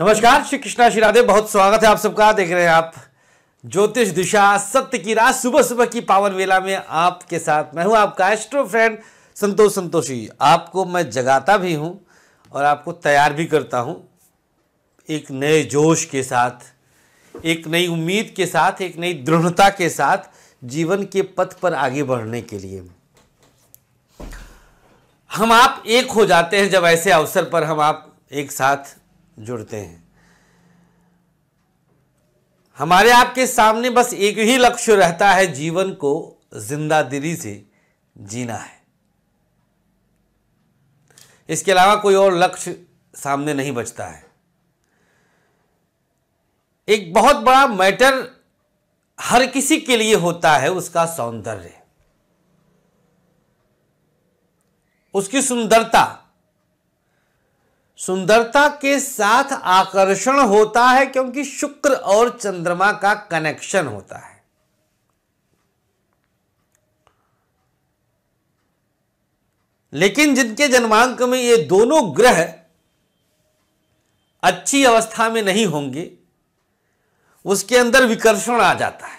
नमस्कार श्री कृष्णा श्री राधे बहुत स्वागत है आप सबका देख रहे हैं आप ज्योतिष दिशा सत्य की रात सुबह सुबह की पावन वेला में आपके साथ मैं हूं आपका एस्ट्रो फ्रेंड संतोष संतोषी आपको मैं जगाता भी हूं और आपको तैयार भी करता हूं एक नए जोश के साथ एक नई उम्मीद के साथ एक नई दृढ़ता के साथ जीवन के पथ पर आगे बढ़ने के लिए हम आप एक हो जाते हैं जब ऐसे अवसर पर हम आप एक साथ जुड़ते हैं हमारे आपके सामने बस एक ही लक्ष्य रहता है जीवन को जिंदा दिली से जीना है इसके अलावा कोई और लक्ष्य सामने नहीं बचता है एक बहुत बड़ा मैटर हर किसी के लिए होता है उसका सौंदर्य उसकी सुंदरता सुंदरता के साथ आकर्षण होता है क्योंकि शुक्र और चंद्रमा का कनेक्शन होता है लेकिन जिनके जन्मांक में ये दोनों ग्रह अच्छी अवस्था में नहीं होंगे उसके अंदर विकर्षण आ जाता है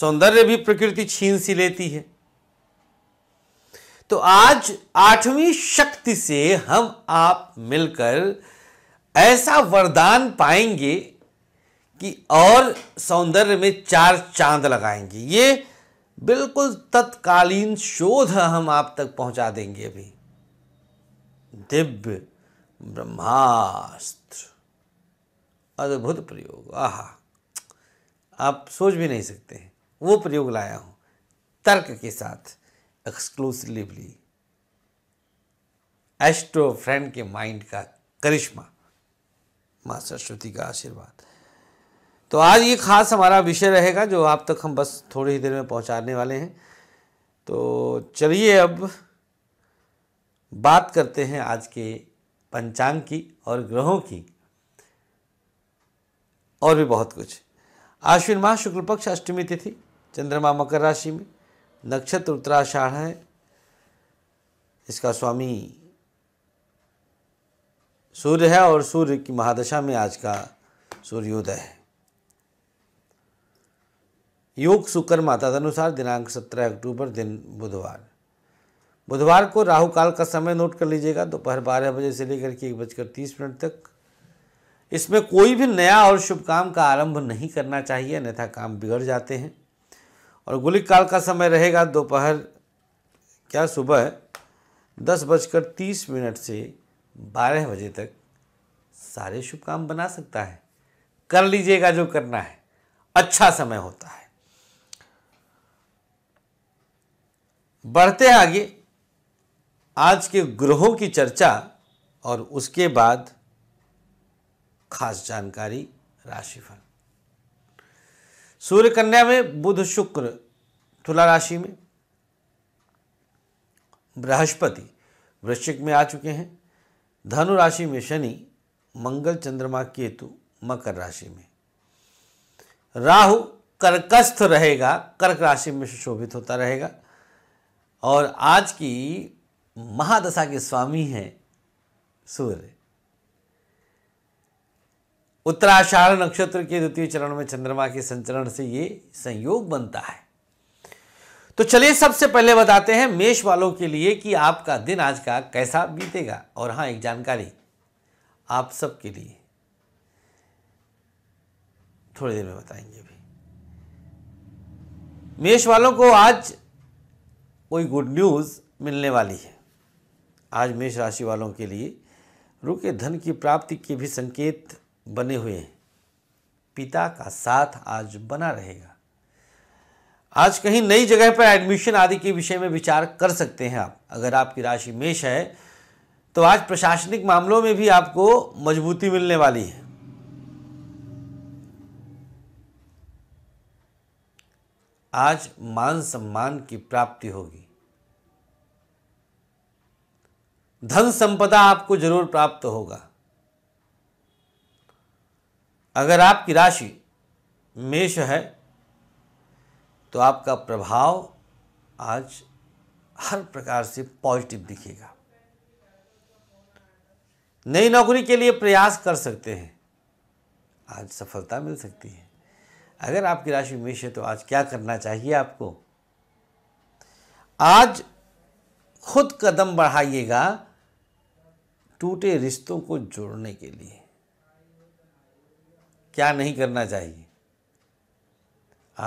सौंदर्य भी प्रकृति छीन सी लेती है तो आज आठवीं शक्ति से हम आप मिलकर ऐसा वरदान पाएंगे कि और सौंदर्य में चार चांद लगाएंगे ये बिल्कुल तत्कालीन शोध हम आप तक पहुंचा देंगे अभी दिव्य ब्रह्मास्त्र अद्भुत प्रयोग आहा आप सोच भी नहीं सकते वो प्रयोग लाया हूं तर्क के साथ एक्सक्लूसिवली एस्ट्रो फ्रेंड के माइंड का करिश्मा माँ सरस्वती का आशीर्वाद तो आज ये खास हमारा विषय रहेगा जो आप तक हम बस थोड़ी ही देर में पहुंचाने वाले हैं तो चलिए अब बात करते हैं आज के पंचांग की और ग्रहों की और भी बहुत कुछ आश्विन माह शुक्ल पक्ष अष्टमी तिथि चंद्रमा मकर राशि में नक्षत्र उत्तराषाढ़ है इसका स्वामी सूर्य है और सूर्य की महादशा में आज का सूर्योदय है योग सुकर्मा तदनुसार दिनांक 17 अक्टूबर दिन बुधवार बुधवार को राहु काल का समय नोट कर लीजिएगा दोपहर बारह बजे से लेकर के एक बजकर तीस मिनट तक इसमें कोई भी नया और शुभ काम का आरंभ नहीं करना चाहिए अन्यथा काम बिगड़ जाते हैं और गोली काल का समय रहेगा दोपहर क्या सुबह दस बजकर तीस मिनट से बारह बजे तक सारे शुभ काम बना सकता है कर लीजिएगा जो करना है अच्छा समय होता है बढ़ते आगे आज के ग्रहों की चर्चा और उसके बाद खास जानकारी राशिफल सूर्य कन्या में बुध शुक्र तुला राशि में बृहस्पति वृश्चिक में आ चुके हैं धनु राशि में शनि मंगल चंद्रमा केतु मकर राशि में राहु कर्कस्थ रहेगा कर्क राशि में सुशोभित होता रहेगा और आज की महादशा के स्वामी हैं सूर्य उत्तराषाढ़ नक्षत्र के द्वितीय चरण में चंद्रमा के संचरण से ये संयोग बनता है तो चलिए सबसे पहले बताते हैं मेष वालों के लिए कि आपका दिन आज का कैसा बीतेगा और हां एक जानकारी आप सबके लिए थोड़ी देर में बताएंगे अभी मेष वालों को आज कोई गुड न्यूज़ मिलने वाली है आज मेष राशि वालों के लिए रुके धन की प्राप्ति के भी संकेत बने हुए हैं पिता का साथ आज बना रहेगा आज कहीं नई जगह पर एडमिशन आदि के विषय में विचार कर सकते हैं आप अगर आपकी राशि मेष है तो आज प्रशासनिक मामलों में भी आपको मजबूती मिलने वाली है आज मान सम्मान की प्राप्ति होगी धन संपदा आपको जरूर प्राप्त होगा अगर आपकी राशि मेष है तो आपका प्रभाव आज हर प्रकार से पॉजिटिव दिखेगा नई नौकरी के लिए प्रयास कर सकते हैं आज सफलता मिल सकती है अगर आपकी राशि मेष है तो आज क्या करना चाहिए आपको आज खुद कदम बढ़ाइएगा टूटे रिश्तों को जोड़ने के लिए क्या नहीं करना चाहिए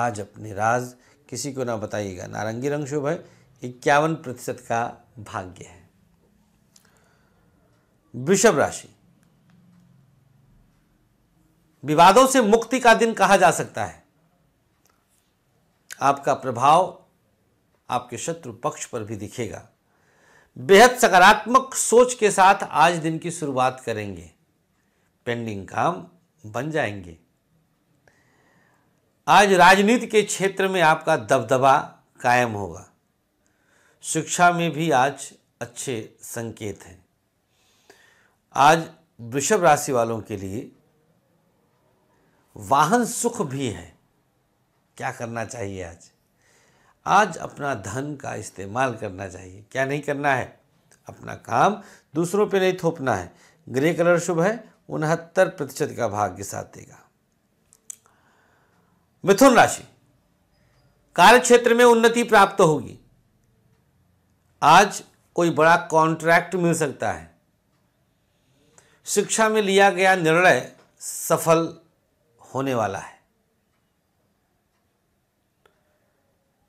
आज अपने राज किसी को ना बताइएगा नारंगी रंग शुभ है इक्यावन प्रतिशत का भाग्य है वृषभ राशि विवादों से मुक्ति का दिन कहा जा सकता है आपका प्रभाव आपके शत्रु पक्ष पर भी दिखेगा बेहद सकारात्मक सोच के साथ आज दिन की शुरुआत करेंगे पेंडिंग काम बन जाएंगे आज राजनीति के क्षेत्र में आपका दबदबा कायम होगा शिक्षा में भी आज अच्छे संकेत हैं आज वृषभ राशि वालों के लिए वाहन सुख भी है क्या करना चाहिए आज आज अपना धन का इस्तेमाल करना चाहिए क्या नहीं करना है अपना काम दूसरों पे नहीं थोपना है ग्रे कलर शुभ है उनहत्तर प्रतिशत का भाग्य साथ देगा मिथुन राशि कार्य क्षेत्र में उन्नति प्राप्त होगी आज कोई बड़ा कॉन्ट्रैक्ट मिल सकता है शिक्षा में लिया गया निर्णय सफल होने वाला है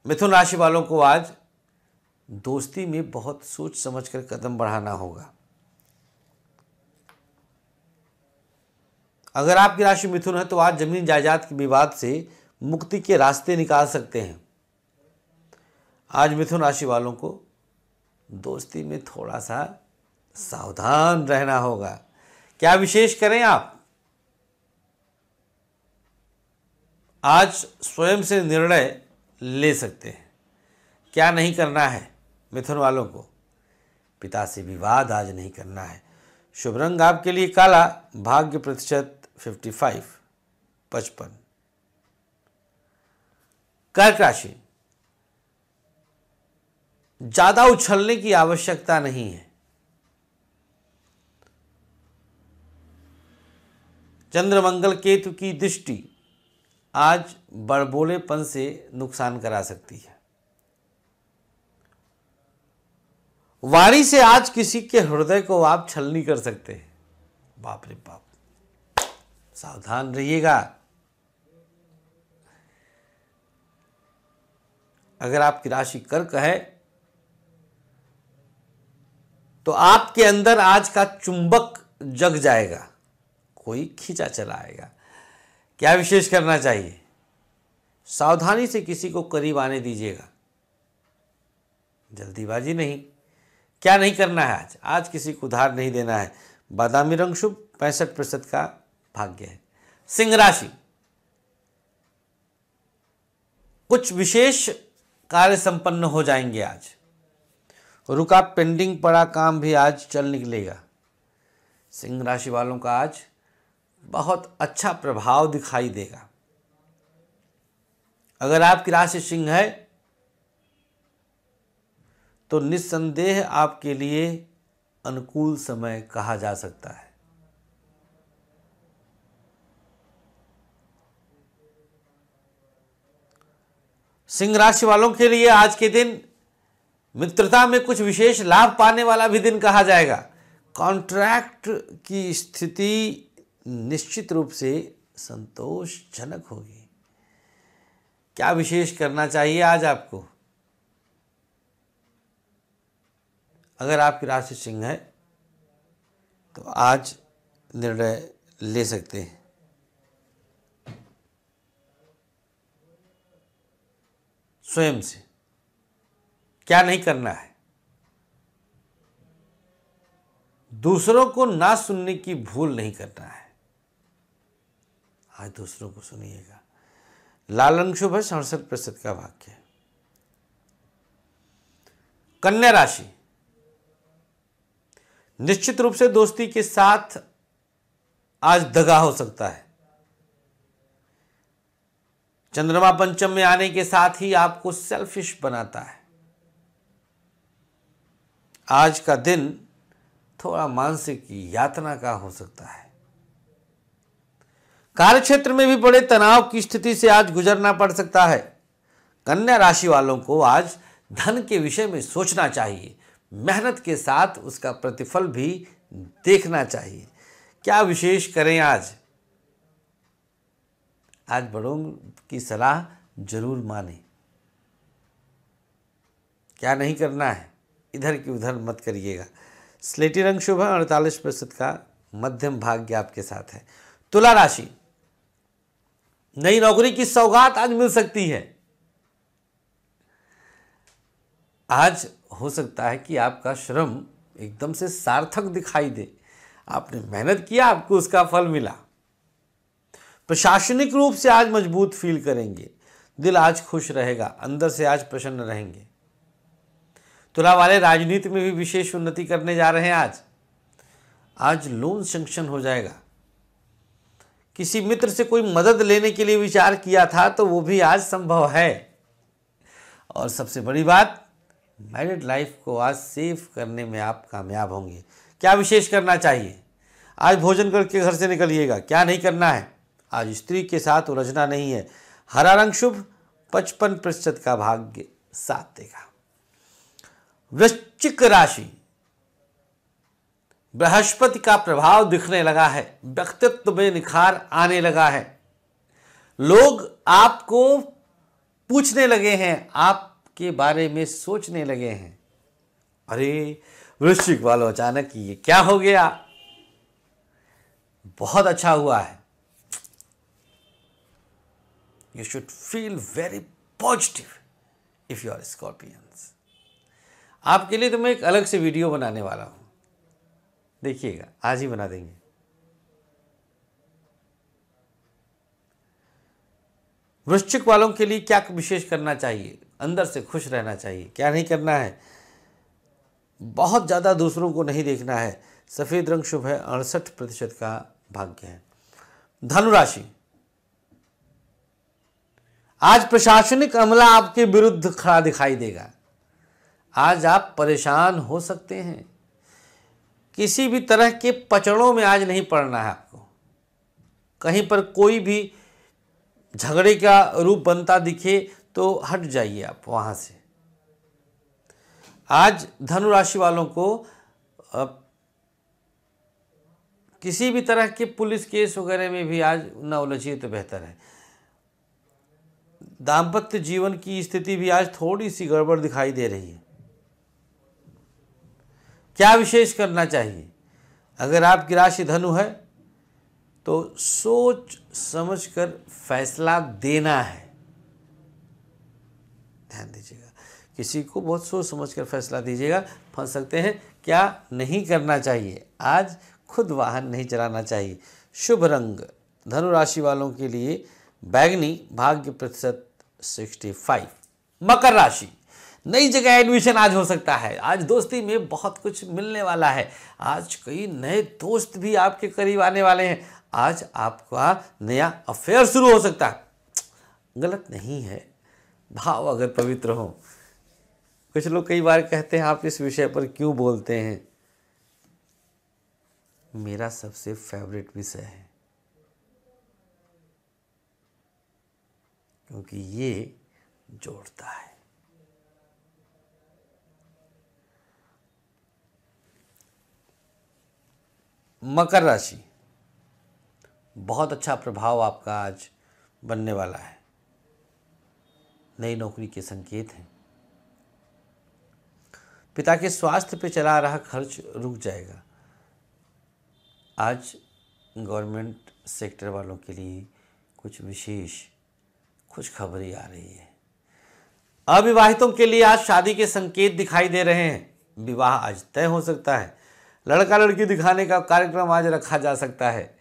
मिथुन राशि वालों को आज दोस्ती में बहुत सोच समझकर कदम बढ़ाना होगा अगर आपकी राशि मिथुन है तो आज जमीन जायदाद के विवाद से मुक्ति के रास्ते निकाल सकते हैं आज मिथुन राशि वालों को दोस्ती में थोड़ा सा सावधान रहना होगा क्या विशेष करें आप आज स्वयं से निर्णय ले सकते हैं क्या नहीं करना है मिथुन वालों को पिता से विवाद आज नहीं करना है शुभ रंग आपके लिए काला भाग्य प्रतिशत फिफ्टी फाइव पचपन कर्क राशि ज़्यादा उछलने की आवश्यकता नहीं है चंद्रमंगल केतु की दृष्टि आज बड़बोलेपन से नुकसान करा सकती है वाणी से आज किसी के हृदय को आप छलनी कर सकते हैं बाप रे बाप सावधान रहिएगा अगर आपकी राशि कर्क है तो आपके अंदर आज का चुंबक जग जाएगा कोई खींचा चला आएगा क्या विशेष करना चाहिए सावधानी से किसी को करीब आने दीजिएगा जल्दीबाजी नहीं क्या नहीं करना है आज आज किसी को उधार नहीं देना है बादामी रंग शुभ पैंसठ प्रतिशत का भाग्य है सिंह राशि कुछ विशेष कार्य संपन्न हो जाएंगे आज रुका पेंडिंग पड़ा काम भी आज चल निकलेगा सिंह राशि वालों का आज बहुत अच्छा प्रभाव दिखाई देगा अगर आपकी राशि सिंह है तो निस्संदेह आपके लिए अनुकूल समय कहा जा सकता है सिंह राशि वालों के लिए आज के दिन मित्रता में कुछ विशेष लाभ पाने वाला भी दिन कहा जाएगा कॉन्ट्रैक्ट की स्थिति निश्चित रूप से संतोषजनक होगी क्या विशेष करना चाहिए आज आपको अगर आपकी राशि सिंह है तो आज निर्णय ले सकते हैं स्वयं से क्या नहीं करना है दूसरों को ना सुनने की भूल नहीं करना है आज दूसरों को सुनिएगा लाल अंग शुभ है सड़सठ प्रतिशत का वाक्य कन्या राशि निश्चित रूप से दोस्ती के साथ आज दगा हो सकता है चंद्रमा पंचम में आने के साथ ही आपको सेल्फिश बनाता है आज का दिन थोड़ा मानसिक यातना का हो सकता है कार्य क्षेत्र में भी बड़े तनाव की स्थिति से आज गुजरना पड़ सकता है कन्या राशि वालों को आज धन के विषय में सोचना चाहिए मेहनत के साथ उसका प्रतिफल भी देखना चाहिए क्या विशेष करें आज आज बड़ों की सलाह जरूर माने क्या नहीं करना है इधर की उधर मत करिएगा स्लेटी रंग शुभ है अड़तालीस प्रतिशत का मध्यम भाग्य आपके साथ है तुला राशि नई नौकरी की सौगात आज मिल सकती है आज हो सकता है कि आपका श्रम एकदम से सार्थक दिखाई दे आपने मेहनत किया आपको उसका फल मिला प्रशासनिक रूप से आज मजबूत फील करेंगे दिल आज खुश रहेगा अंदर से आज प्रसन्न रहेंगे तुला वाले राजनीति में भी विशेष उन्नति करने जा रहे हैं आज आज लोन सेंक्शन हो जाएगा किसी मित्र से कोई मदद लेने के लिए विचार किया था तो वो भी आज संभव है और सबसे बड़ी बात मैरिड लाइफ को आज सेफ करने में आप कामयाब होंगे क्या विशेष करना चाहिए आज भोजन करके घर से निकलिएगा क्या नहीं करना है आज स्त्री के साथ उलझना नहीं है हरा रंग शुभ पचपन प्रतिशत का भाग्य साथ देगा वृश्चिक राशि बृहस्पति का प्रभाव दिखने लगा है व्यक्तित्व में निखार आने लगा है लोग आपको पूछने लगे हैं आपके बारे में सोचने लगे हैं अरे वृश्चिक वालों अचानक ये क्या हो गया बहुत अच्छा हुआ है you should feel very positive if you are Scorpions आपके लिए तो मैं एक अलग से वीडियो बनाने वाला हूं देखिएगा आज ही बना देंगे वृश्चिक वालों के लिए क्या विशेष करना चाहिए अंदर से खुश रहना चाहिए क्या नहीं करना है बहुत ज़्यादा दूसरों को नहीं देखना है सफ़ेद रंग शुभ है अड़सठ प्रतिशत का भाग्य है धनुराशि आज प्रशासनिक अमला आपके विरुद्ध खड़ा दिखाई देगा आज आप परेशान हो सकते हैं किसी भी तरह के पचड़ों में आज नहीं पड़ना है आपको कहीं पर कोई भी झगड़े का रूप बनता दिखे तो हट जाइए आप वहां से आज धनु राशि वालों को किसी भी तरह के पुलिस केस वगैरह में भी आज न उलझिए तो बेहतर है दाम्पत्य जीवन की स्थिति भी आज थोड़ी सी गड़बड़ दिखाई दे रही है क्या विशेष करना चाहिए अगर आपकी राशि धनु है तो सोच समझ कर फैसला देना है ध्यान दीजिएगा किसी को बहुत सोच समझ कर फैसला दीजिएगा फंस सकते हैं क्या नहीं करना चाहिए आज खुद वाहन नहीं चलाना चाहिए शुभ रंग धनु राशि वालों के लिए बैगनी भाग्य प्रतिशत 65 मकर राशि नई जगह एडमिशन आज हो सकता है आज दोस्ती में बहुत कुछ मिलने वाला है आज कई नए दोस्त भी आपके करीब आने वाले हैं आज आपका नया अफेयर शुरू हो सकता है गलत नहीं है भाव अगर पवित्र हो कुछ लोग कई बार कहते हैं आप इस विषय पर क्यों बोलते हैं मेरा सबसे फेवरेट विषय है क्योंकि ये जोड़ता है मकर राशि बहुत अच्छा प्रभाव आपका आज बनने वाला है नई नौकरी के संकेत हैं पिता के स्वास्थ्य पे चला रहा खर्च रुक जाएगा आज गवर्नमेंट सेक्टर वालों के लिए कुछ विशेष कुछ खबरी आ रही है अविवाहितों के लिए आज शादी के संकेत दिखाई दे रहे हैं विवाह आज तय हो सकता है लड़का लड़की दिखाने का कार्यक्रम आज रखा जा सकता है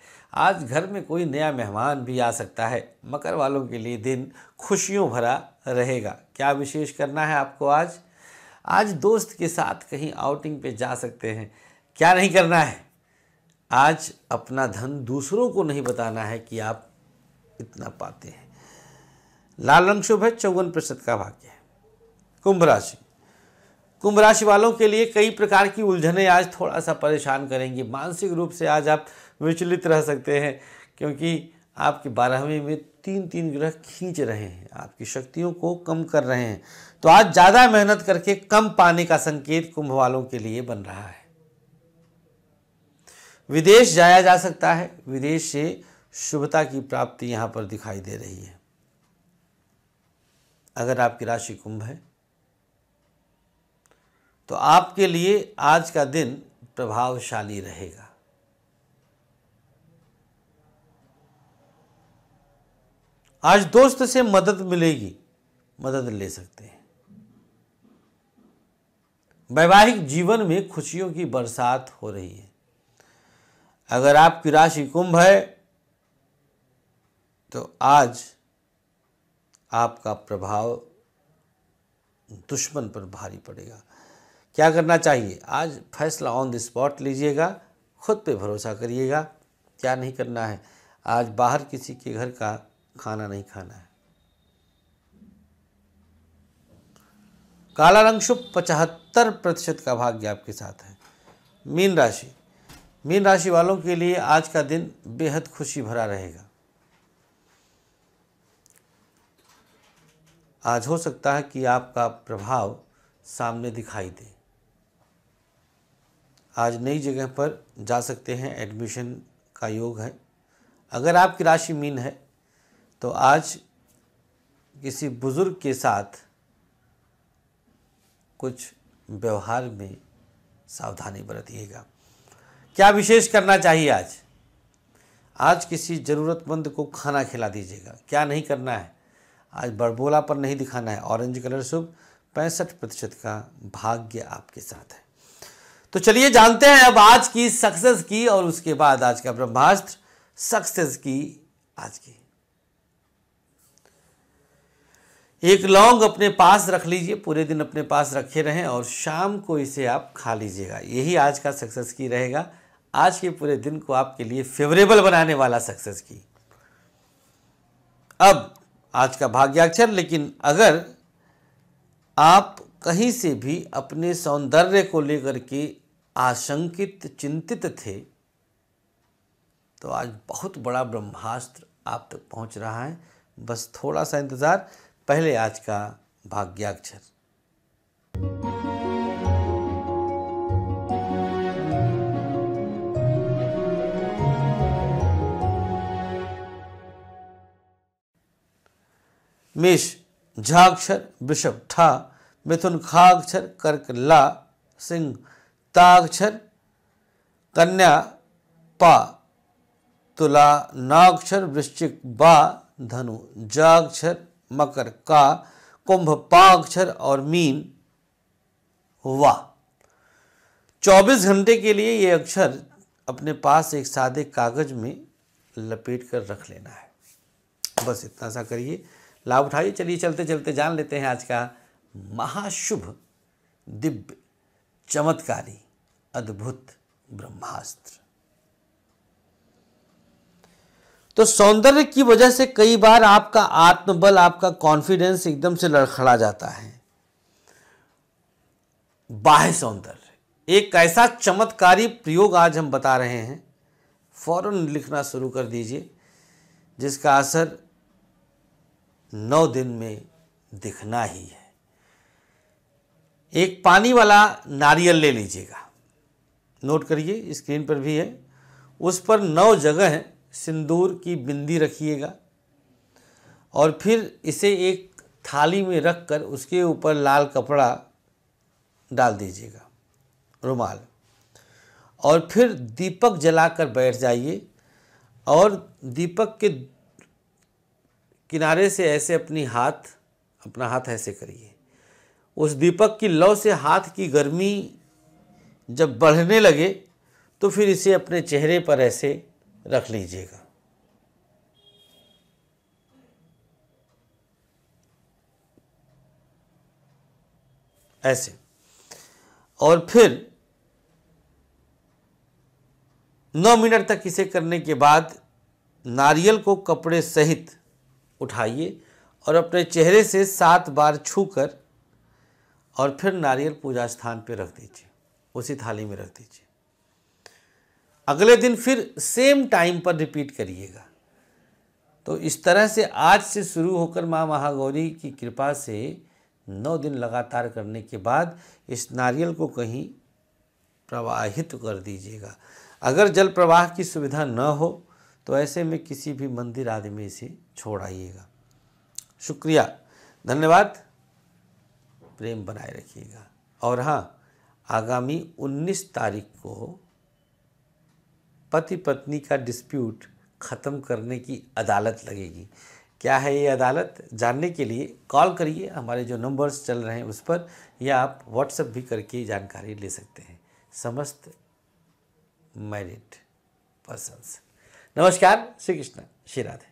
आज घर में कोई नया मेहमान भी आ सकता है मकर वालों के लिए दिन खुशियों भरा रहेगा क्या विशेष करना है आपको आज आज दोस्त के साथ कहीं आउटिंग पे जा सकते हैं क्या नहीं करना है आज अपना धन दूसरों को नहीं बताना है कि आप इतना पाते हैं लाल रंग शुभ है चौवन प्रतिशत का भाग्य है कुंभ राशि कुंभ राशि वालों के लिए कई प्रकार की उलझने आज थोड़ा सा परेशान करेंगी मानसिक रूप से आज आप विचलित रह सकते हैं क्योंकि आपके बारहवीं में तीन तीन ग्रह खींच रहे हैं आपकी शक्तियों को कम कर रहे हैं तो आज ज़्यादा मेहनत करके कम पाने का संकेत कुंभ वालों के लिए बन रहा है विदेश जाया जा सकता है विदेश से शुभता की प्राप्ति यहाँ पर दिखाई दे रही है अगर आपकी राशि कुंभ है तो आपके लिए आज का दिन प्रभावशाली रहेगा आज दोस्त से मदद मिलेगी मदद ले सकते हैं वैवाहिक जीवन में खुशियों की बरसात हो रही है अगर आपकी राशि कुंभ है तो आज आपका प्रभाव दुश्मन पर भारी पड़ेगा क्या करना चाहिए आज फैसला ऑन द स्पॉट लीजिएगा खुद पे भरोसा करिएगा क्या नहीं करना है आज बाहर किसी के घर का खाना नहीं खाना है काला रंग शुभ पचहत्तर प्रतिशत का भाग्य आपके साथ है मीन राशि मीन राशि वालों के लिए आज का दिन बेहद खुशी भरा रहेगा आज हो सकता है कि आपका प्रभाव सामने दिखाई दे आज नई जगह पर जा सकते हैं एडमिशन का योग है अगर आपकी राशि मीन है तो आज किसी बुज़ुर्ग के साथ कुछ व्यवहार में सावधानी बरतिएगा क्या विशेष करना चाहिए आज आज किसी ज़रूरतमंद को खाना खिला दीजिएगा क्या नहीं करना है आज बड़बोला पर नहीं दिखाना है ऑरेंज कलर शुभ पैंसठ प्रतिशत का भाग्य आपके साथ है तो चलिए जानते हैं अब आज की सक्सेस की और उसके बाद आज का ब्रह्मास्त्र सक्सेस की आज की एक लौंग अपने पास रख लीजिए पूरे दिन अपने पास रखे रहें और शाम को इसे आप खा लीजिएगा यही आज का सक्सेस की रहेगा आज के पूरे दिन को आपके लिए फेवरेबल बनाने वाला सक्सेस की अब आज का भाग्याक्षर लेकिन अगर आप कहीं से भी अपने सौंदर्य को लेकर के आशंकित चिंतित थे तो आज बहुत बड़ा ब्रह्मास्त्र आप तक पहुंच रहा है बस थोड़ा सा इंतज़ार पहले आज का भाग्याक्षर मेष झाक्षर वृषभ ठा मिथुन खाक्षर कर्क ला सिंह ताक्षर कन्या पा तुला नाक्षर वृश्चिक बा धनु जाक्षर मकर का कुंभ पाक्षर और मीन वा 24 घंटे के लिए ये अक्षर अपने पास एक सादे कागज में लपेट कर रख लेना है बस इतना सा करिए लाभ उठाइए चलिए चलते चलते जान लेते हैं आज का महाशुभ दिव्य चमत्कारी अद्भुत ब्रह्मास्त्र तो सौंदर्य की वजह से कई बार आपका आत्मबल आपका कॉन्फिडेंस एकदम से लड़खड़ा जाता है बाह्य सौंदर्य एक ऐसा चमत्कारी प्रयोग आज हम बता रहे हैं फौरन लिखना शुरू कर दीजिए जिसका असर नौ दिन में दिखना ही है एक पानी वाला नारियल ले लीजिएगा नोट करिए स्क्रीन पर भी है उस पर नौ जगह सिंदूर की बिंदी रखिएगा और फिर इसे एक थाली में रखकर उसके ऊपर लाल कपड़ा डाल दीजिएगा रुमाल और फिर दीपक जलाकर बैठ जाइए और दीपक के किनारे से ऐसे अपनी हाथ अपना हाथ ऐसे करिए उस दीपक की लौ से हाथ की गर्मी जब बढ़ने लगे तो फिर इसे अपने चेहरे पर ऐसे रख लीजिएगा ऐसे और फिर नौ मिनट तक इसे करने के बाद नारियल को कपड़े सहित उठाइए और अपने चेहरे से सात बार छूकर और फिर नारियल पूजा स्थान पर रख दीजिए उसी थाली में रख दीजिए अगले दिन फिर सेम टाइम पर रिपीट करिएगा तो इस तरह से आज से शुरू होकर माँ महागौरी की कृपा से नौ दिन लगातार करने के बाद इस नारियल को कहीं प्रवाहित कर दीजिएगा अगर जल प्रवाह की सुविधा न हो तो ऐसे में किसी भी मंदिर आदि में छोड़ आइएगा शुक्रिया धन्यवाद प्रेम बनाए रखिएगा और हाँ आगामी 19 तारीख को पति पत्नी का डिस्प्यूट ख़त्म करने की अदालत लगेगी क्या है ये अदालत जानने के लिए कॉल करिए हमारे जो नंबर्स चल रहे हैं उस पर या आप व्हाट्सएप भी करके जानकारी ले सकते हैं समस्त मैरिड पर्सनस नमस्कार श्री कृष्ण श्री राधे